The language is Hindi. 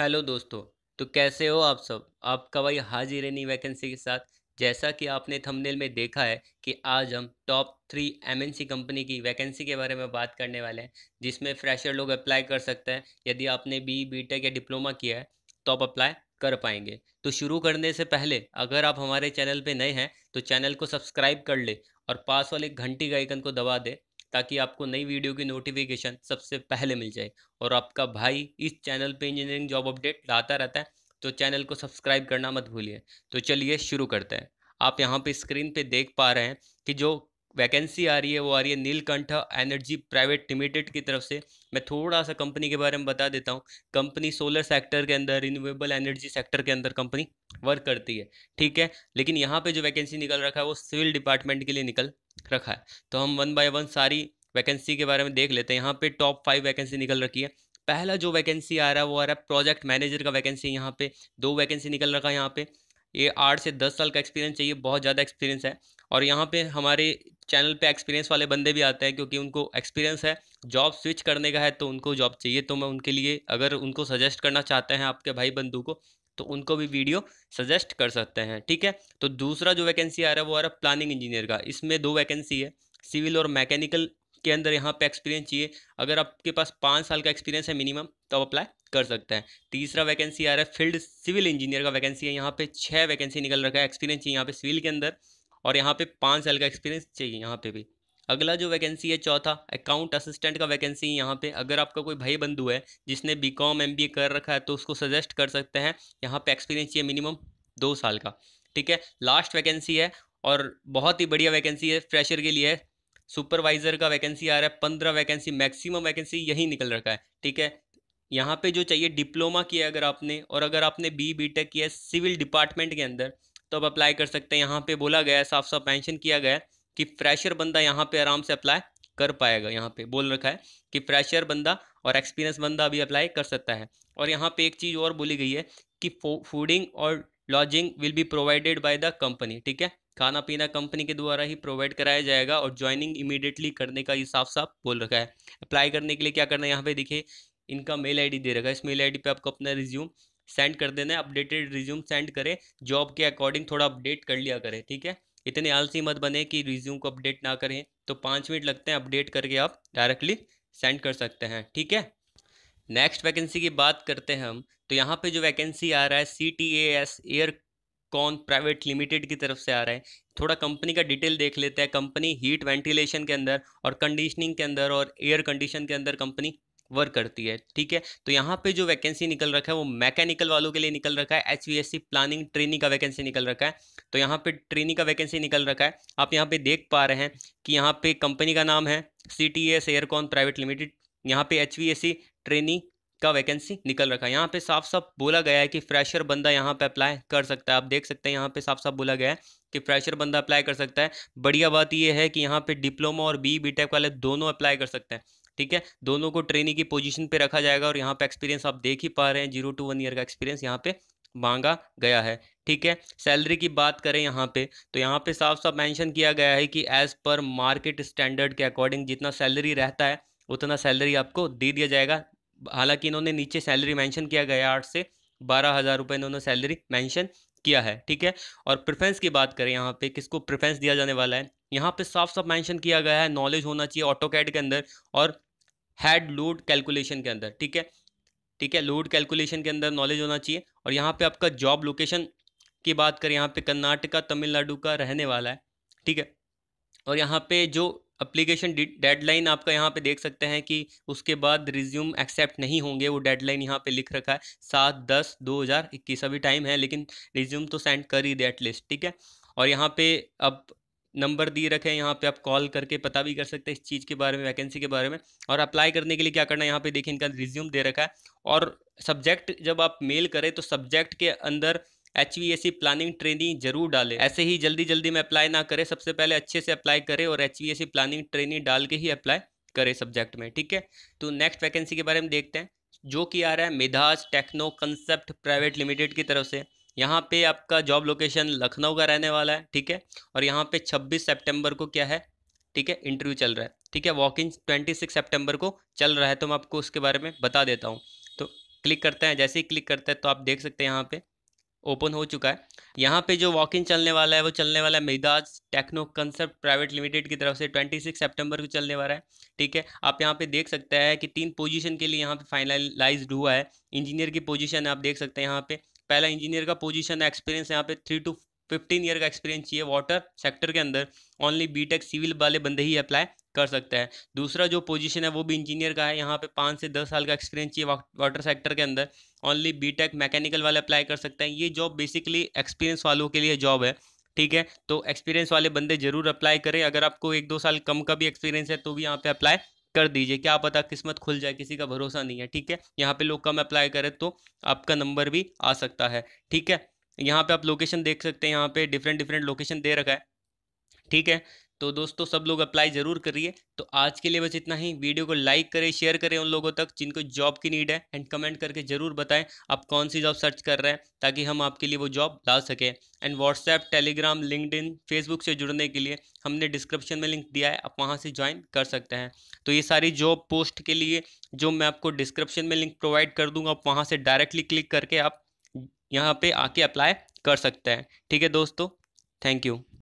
हेलो दोस्तों तो कैसे हो आप सब आपका भाई हाजिर है नई वैकेंसी के साथ जैसा कि आपने थंबनेल में देखा है कि आज हम टॉप थ्री एमएनसी कंपनी की वैकेंसी के बारे में बात करने वाले हैं जिसमें फ्रेशर लोग अप्लाई कर सकते हैं यदि आपने बी बीटेक या डिप्लोमा किया है तो आप अप्लाई कर पाएंगे तो शुरू करने से पहले अगर आप हमारे चैनल पर नए हैं तो चैनल को सब्सक्राइब कर ले और पास वाले घंटी के आइकन को दबा दें ताकि आपको नई वीडियो की नोटिफिकेशन सबसे पहले मिल जाए और आपका भाई इस चैनल पे इंजीनियरिंग जॉब अपडेट लाता रहता है तो चैनल को सब्सक्राइब करना मत भूलिए तो चलिए शुरू करते हैं आप यहाँ पर स्क्रीन पर देख पा रहे हैं कि जो वैकेंसी आ रही है वो आ रही है नीलकंठ एनर्जी प्राइवेट लिमिटेड की तरफ से मैं थोड़ा सा कंपनी के बारे में बता देता हूँ कंपनी सोलर सेक्टर के अंदर रिन्यूएबल एनर्जी सेक्टर के अंदर कंपनी वर्क करती है ठीक है लेकिन यहाँ पे जो वैकेंसी निकल रखा है वो सिविल डिपार्टमेंट के लिए निकल रखा है तो हम वन बाय वन सारी वैकेंसी के बारे में देख लेते हैं यहाँ पे टॉप फाइव वैकेंसी निकल रखी है पहला जो वैकेंसी आ रहा है वो आ रहा है प्रोजेक्ट मैनेजर का वैकेंसी यहाँ पे दो वैकेंसी निकल रखा है यहाँ पे ये आठ से दस साल का एक्सपीरियंस चाहिए बहुत ज़्यादा एक्सपीरियंस है और यहाँ पे हमारे चैनल पे एक्सपीरियंस वाले बंदे भी आते हैं क्योंकि उनको एक्सपीरियंस है जॉब स्विच करने का है तो उनको जॉब चाहिए तो मैं उनके लिए अगर उनको सजेस्ट करना चाहते हैं आपके भाई बंधु को तो उनको भी वीडियो सजेस्ट कर सकते हैं ठीक है तो दूसरा जो वैकेंसी आ रहा है वो आ रहा है प्लानिंग इंजीनियर का इसमें दो वैकेंसी है सिविल और मैकेनिकल के अंदर यहाँ पे एक्सपीरियंस चाहिए अगर आपके पास पाँच साल का एक्सपीरियंस है मिनिमम तो आप अप्लाई कर सकते हैं तीसरा वैकेंसी आ रहा है फील्ड सिविल इंजीनियर का वैकेंसी है यहाँ पे छः वैकेंसी निकल रखा है एक्सपीरियंस चाहिए यहाँ पे सिविल के अंदर और यहाँ पे पाँच साल का एक्सपीरियंस चाहिए यहाँ पे भी अगला जो वैकेंसी है चौथा अकाउंट असिस्टेंट का वैकेंसी यहाँ पे अगर आपका कोई भाई बंधु है जिसने B com M B A कर रखा है तो उसको सजेस्ट कर सकते हैं यहाँ पे एक्सपीरियंस चाहिए मिनिमम दो साल का ठीक है लास्ट वैकेंसी है और बहुत ही बढ़िया वैकेंसी है फ्रेशर के लिए सुपरवाइजर का वैकेंसी आ रहा है पंद्रह वैकेंसी मैक्सिमम वैकेंसी यही निकल रखा है ठीक है यहाँ पे जो चाहिए डिप्लोमा किया अगर आपने और अगर आपने बी बी टेक किया सिविल डिपार्टमेंट के अंदर तो आप अप्लाई कर सकते हैं यहाँ पे बोला गया है साफ साफ मैंशन किया गया है कि फ्रेशर बंदा यहाँ पे आराम से अप्लाई कर पाएगा यहाँ पे बोल रखा है कि फ्रेशर बंदा और एक्सपीरियंस बंदा अभी अप्लाई कर सकता है और यहाँ पे एक चीज़ और बोली गई है कि फूडिंग और lodging will be provided by the company ठीक है खाना पीना कंपनी के द्वारा ही प्रोवाइड कराया जाएगा और ज्वाइनिंग इमिडिएटली करने का ये साफ साफ बोल रखा है अप्लाई करने के लिए क्या करना है यहाँ पे देखिए इनका मेल आईडी दे रखा है इस मेल आईडी पे आपको अपना रिज्यूम सेंड कर देना है अपडेटेड रिज्यूम सेंड करें जॉब के अकॉर्डिंग थोड़ा अपडेट कर लिया करें ठीक है इतने आलसी मत बने कि रिज्यूम को अपडेट ना करें तो पाँच मिनट लगते हैं अपडेट करके आप डायरेक्टली सेंड कर सकते हैं ठीक है नेक्स्ट वैकेंसी की बात करते हैं हम तो यहाँ पे जो वैकेंसी आ रहा है C T A S air con private limited की तरफ से आ रहा है थोड़ा कंपनी का डिटेल देख लेते हैं कंपनी हीट वेंटिलेशन के अंदर और कंडीशनिंग के अंदर और एयर कंडीशन के अंदर कंपनी वर्क करती है ठीक है तो यहाँ पे जो वैकेंसी निकल रखा है वो मैकेनिकल वालों के लिए निकल रखा है एच प्लानिंग ट्रेनिंग का वैकेंसी निकल रखा है तो यहाँ पे ट्रेनिंग का वैकेंसी निकल रखा है आप यहाँ पे देख पा रहे हैं कि यहाँ पे कंपनी का नाम है C T S aircon private limited यहाँ पे एच ट्रेनिंग का वैकेंसी निकल रखा है यहाँ पे साफ साफ बोला गया है कि फ्रेशर बंदा यहाँ पे अप्लाई कर सकता है आप देख सकते हैं यहाँ पे साफ साफ बोला गया है कि फ्रेशर बंदा अप्लाई कर सकता है बढ़िया बात यह है कि यहाँ पे डिप्लोमा और बी बी वाले दोनों अप्लाई कर सकते हैं ठीक है दोनों को ट्रेनी की पोजीशन पे रखा जाएगा और यहाँ पे एक्सपीरियंस आप देख ही पा रहे हैं जीरो टू वन ईयर का एक्सपीरियंस यहाँ पे मांगा गया है ठीक है सैलरी की बात करें यहाँ पे तो यहाँ पे साफ साफ मेंशन किया गया है कि एज पर मार्केट स्टैंडर्ड के अकॉर्डिंग जितना सैलरी रहता है उतना सैलरी आपको दे दिया जाएगा हालांकि इन्होंने नीचे सैलरी मेंशन किया गया आठ से बारह हज़ार रुपये इन्होंने सैलरी मेंशन किया है ठीक है और प्रेफरेंस की बात करें यहाँ पे किसको प्रेफरेंस दिया जाने वाला है यहाँ पे साफ साफ मेंशन किया गया है नॉलेज होना चाहिए ऑटो कैड के अंदर और हैड लोड कैलकुलेशन के अंदर ठीक है ठीक है लोड कैलकुलेशन के अंदर नॉलेज होना चाहिए और यहाँ पे आपका जॉब लोकेशन की बात करें यहाँ पे कर्नाटका तमिलनाडु का रहने वाला है ठीक है और यहाँ पे जो अप्लीकेशन डेडलाइन आपका यहाँ पे देख सकते हैं कि उसके बाद रिज्यूम एक्सेप्ट नहीं होंगे वो डेडलाइन यहाँ पे लिख रखा है सात दस दो हज़ार इक्कीस अभी टाइम है लेकिन रिज्यूम तो सेंड कर ही दे एटलीस्ट ठीक है और यहाँ पे अब नंबर दिए रखे हैं यहाँ पे आप कॉल करके पता भी कर सकते हैं इस चीज़ के बारे में वैकेंसी के बारे में और अप्लाई करने के लिए क्या करना है यहाँ पे देखिए इनका रिज्यूम दे रखा है और सब्जेक्ट जब आप मेल करें तो सब्जेक्ट के अंदर H V S C planning training जरूर डालें ऐसे ही जल्दी जल्दी में अप्लाई ना करें सबसे पहले अच्छे से अप्लाई करें और H V S C planning training डाल के ही अप्लाई करें सब्जेक्ट में ठीक है तो नेक्स्ट वैकेंसी के बारे में देखते हैं जो कि आ रहा है Medhas techno concept private limited की तरफ से यहाँ पे आपका जॉब लोकेशन लखनऊ का रहने वाला है ठीक है और यहाँ पे 26 सितंबर को क्या है ठीक है इंटरव्यू चल रहा है ठीक है वॉक इन ट्वेंटी सितंबर को चल रहा है तो मैं आपको उसके बारे में बता देता हूँ तो क्लिक करते हैं जैसे ही क्लिक करते हैं तो आप देख सकते हैं यहाँ पे ओपन हो चुका है यहाँ पे जो वॉक इन चलने वाला है वो चलने वाला है मिदाज टेक्नो कंसेप्ट प्राइवेट लिमिटेड की तरफ से 26 सितंबर को चलने वाला है ठीक है आप यहाँ पे देख सकते हैं कि तीन पोजीशन के लिए यहाँ पे फाइनलाइज हुआ है इंजीनियर की पोजीशन आप देख सकते हैं यहाँ पे पहला इंजीनियर का पोजीशन है एक्सपीरियंस यहाँ पे थ्री टू फिफ्टीन ईयर का एक्सपीरियंस चाहिए वाटर सेक्टर के अंदर ओनली बीटेक सिविल वाले बंदे ही अप्लाई कर सकते हैं दूसरा जो पोजीशन है वो भी इंजीनियर का है यहाँ पे पाँच से दस साल का एक्सपीरियंस चाहिए वाटर सेक्टर के अंदर ओनली बीटेक मैकेनिकल वाले अप्लाई कर सकते हैं ये जॉब बेसिकली एक्सपीरियंस वालों के लिए जॉब है ठीक है तो एक्सपीरियंस वाले बंदे जरूर अप्लाई करें अगर आपको एक दो साल कम का भी एक्सपीरियंस है तो भी यहाँ पे अप्लाई कर दीजिए क्या पता किस्मत खुल जाए किसी का भरोसा नहीं है ठीक है यहाँ पे लोग कम अप्लाई करें तो आपका नंबर भी आ सकता है ठीक है यहाँ पे आप लोकेशन देख सकते हैं यहाँ पे डिफरेंट डिफरेंट लोकेशन दे रखा है ठीक है तो दोस्तों सब लोग अप्लाई ज़रूर करिए तो आज के लिए बस इतना ही वीडियो को लाइक करें शेयर करें उन लोगों तक जिनको जॉब की नीड है एंड कमेंट करके ज़रूर बताएं आप कौन सी जॉब सर्च कर रहे हैं ताकि हम आपके लिए वो जॉब ला सकें and WhatsApp Telegram LinkedIn Facebook से जुड़ने के लिए हमने डिस्क्रिप्शन में लिंक दिया है आप वहाँ से ज्वाइन कर सकते हैं तो ये सारी जॉब पोस्ट के लिए जो मैं आपको डिस्क्रिप्शन में लिंक प्रोवाइड कर दूँगा आप वहाँ से डायरेक्टली क्लिक करके आप यहाँ पर आके अप्लाई कर सकते हैं ठीक है दोस्तों थैंक यू